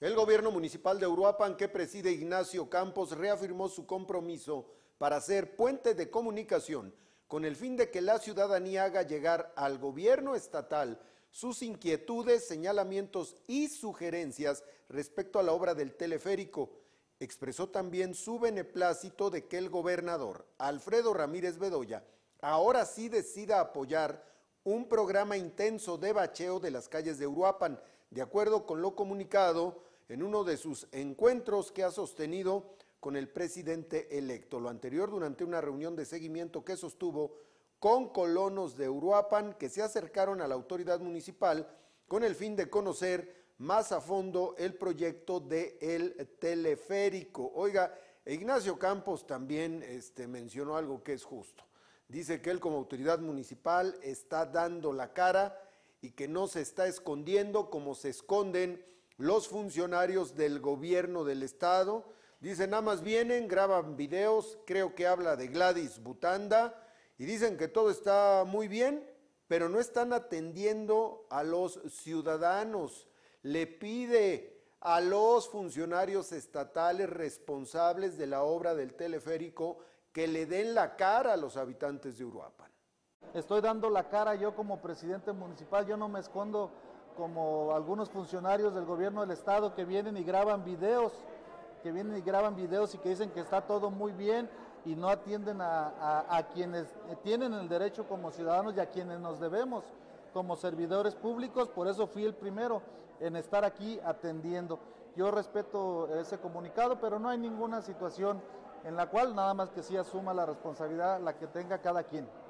El gobierno municipal de Uruapan, que preside Ignacio Campos, reafirmó su compromiso para ser puente de comunicación con el fin de que la ciudadanía haga llegar al gobierno estatal sus inquietudes, señalamientos y sugerencias respecto a la obra del teleférico. Expresó también su beneplácito de que el gobernador Alfredo Ramírez Bedoya ahora sí decida apoyar un programa intenso de bacheo de las calles de Uruapan, de acuerdo con lo comunicado en uno de sus encuentros que ha sostenido con el presidente electo. Lo anterior durante una reunión de seguimiento que sostuvo con colonos de Uruapan que se acercaron a la autoridad municipal con el fin de conocer más a fondo el proyecto de el teleférico. Oiga, Ignacio Campos también este, mencionó algo que es justo. Dice que él como autoridad municipal está dando la cara y que no se está escondiendo como se esconden los funcionarios del gobierno del estado. Dicen, nada más vienen, graban videos, creo que habla de Gladys Butanda, y dicen que todo está muy bien, pero no están atendiendo a los ciudadanos. Le pide a los funcionarios estatales responsables de la obra del teleférico que le den la cara a los habitantes de Uruapan. Estoy dando la cara yo como presidente municipal, yo no me escondo como algunos funcionarios del gobierno del estado que vienen y graban videos, que vienen y graban videos y que dicen que está todo muy bien y no atienden a, quienes tienen el derecho como ciudadanos y a quienes nos debemos como servidores públicos, por eso fui el primero en estar aquí atendiendo. Yo respeto ese comunicado, pero no hay ninguna situación en la cual nada más que sí asuma la responsabilidad la que tenga cada quien.